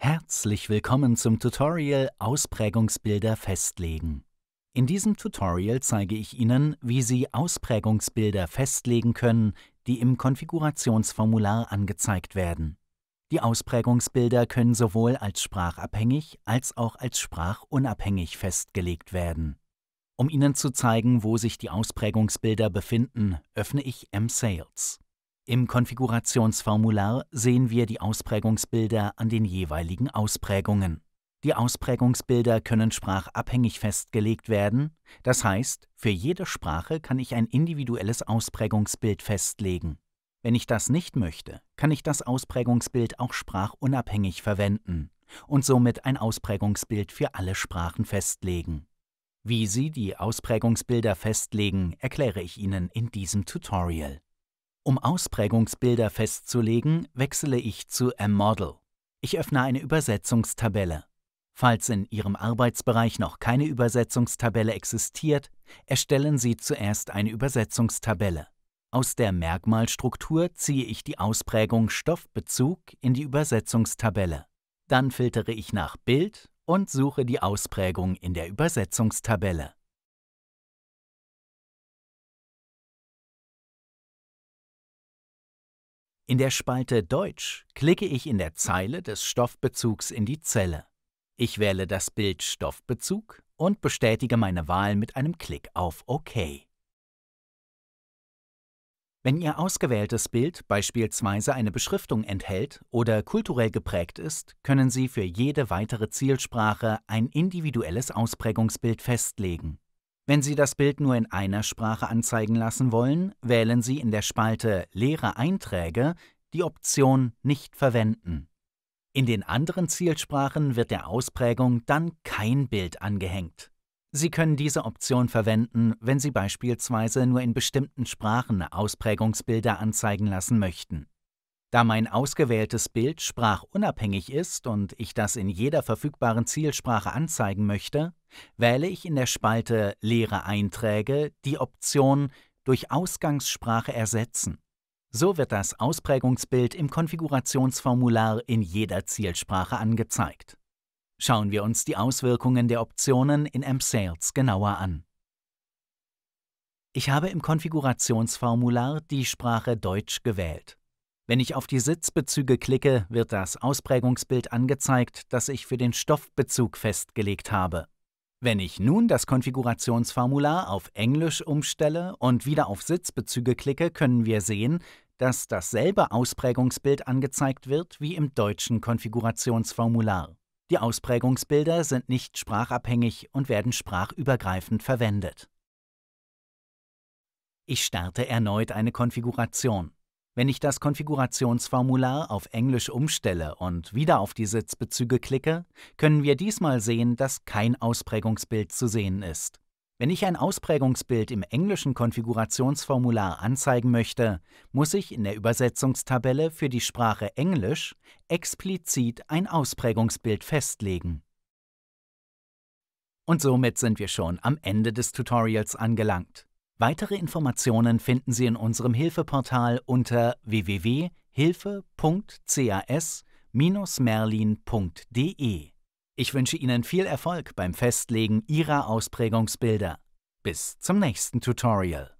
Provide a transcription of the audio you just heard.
Herzlich willkommen zum Tutorial Ausprägungsbilder festlegen. In diesem Tutorial zeige ich Ihnen, wie Sie Ausprägungsbilder festlegen können, die im Konfigurationsformular angezeigt werden. Die Ausprägungsbilder können sowohl als sprachabhängig als auch als sprachunabhängig festgelegt werden. Um Ihnen zu zeigen, wo sich die Ausprägungsbilder befinden, öffne ich M-Sales. Im Konfigurationsformular sehen wir die Ausprägungsbilder an den jeweiligen Ausprägungen. Die Ausprägungsbilder können sprachabhängig festgelegt werden, das heißt, für jede Sprache kann ich ein individuelles Ausprägungsbild festlegen. Wenn ich das nicht möchte, kann ich das Ausprägungsbild auch sprachunabhängig verwenden und somit ein Ausprägungsbild für alle Sprachen festlegen. Wie Sie die Ausprägungsbilder festlegen, erkläre ich Ihnen in diesem Tutorial. Um Ausprägungsbilder festzulegen, wechsle ich zu M-Model. Ich öffne eine Übersetzungstabelle. Falls in Ihrem Arbeitsbereich noch keine Übersetzungstabelle existiert, erstellen Sie zuerst eine Übersetzungstabelle. Aus der Merkmalstruktur ziehe ich die Ausprägung Stoffbezug in die Übersetzungstabelle. Dann filtere ich nach Bild und suche die Ausprägung in der Übersetzungstabelle. In der Spalte Deutsch klicke ich in der Zeile des Stoffbezugs in die Zelle. Ich wähle das Bild Stoffbezug und bestätige meine Wahl mit einem Klick auf OK. Wenn Ihr ausgewähltes Bild beispielsweise eine Beschriftung enthält oder kulturell geprägt ist, können Sie für jede weitere Zielsprache ein individuelles Ausprägungsbild festlegen. Wenn Sie das Bild nur in einer Sprache anzeigen lassen wollen, wählen Sie in der Spalte Leere Einträge die Option Nicht verwenden. In den anderen Zielsprachen wird der Ausprägung dann kein Bild angehängt. Sie können diese Option verwenden, wenn Sie beispielsweise nur in bestimmten Sprachen Ausprägungsbilder anzeigen lassen möchten. Da mein ausgewähltes Bild sprachunabhängig ist und ich das in jeder verfügbaren Zielsprache anzeigen möchte, wähle ich in der Spalte Leere Einträge die Option durch Ausgangssprache ersetzen. So wird das Ausprägungsbild im Konfigurationsformular in jeder Zielsprache angezeigt. Schauen wir uns die Auswirkungen der Optionen in M-Sales genauer an. Ich habe im Konfigurationsformular die Sprache Deutsch gewählt. Wenn ich auf die Sitzbezüge klicke, wird das Ausprägungsbild angezeigt, das ich für den Stoffbezug festgelegt habe. Wenn ich nun das Konfigurationsformular auf Englisch umstelle und wieder auf Sitzbezüge klicke, können wir sehen, dass dasselbe Ausprägungsbild angezeigt wird wie im deutschen Konfigurationsformular. Die Ausprägungsbilder sind nicht sprachabhängig und werden sprachübergreifend verwendet. Ich starte erneut eine Konfiguration. Wenn ich das Konfigurationsformular auf Englisch umstelle und wieder auf die Sitzbezüge klicke, können wir diesmal sehen, dass kein Ausprägungsbild zu sehen ist. Wenn ich ein Ausprägungsbild im englischen Konfigurationsformular anzeigen möchte, muss ich in der Übersetzungstabelle für die Sprache Englisch explizit ein Ausprägungsbild festlegen. Und somit sind wir schon am Ende des Tutorials angelangt. Weitere Informationen finden Sie in unserem Hilfeportal unter www.hilfe.cas-merlin.de. Ich wünsche Ihnen viel Erfolg beim Festlegen Ihrer Ausprägungsbilder. Bis zum nächsten Tutorial.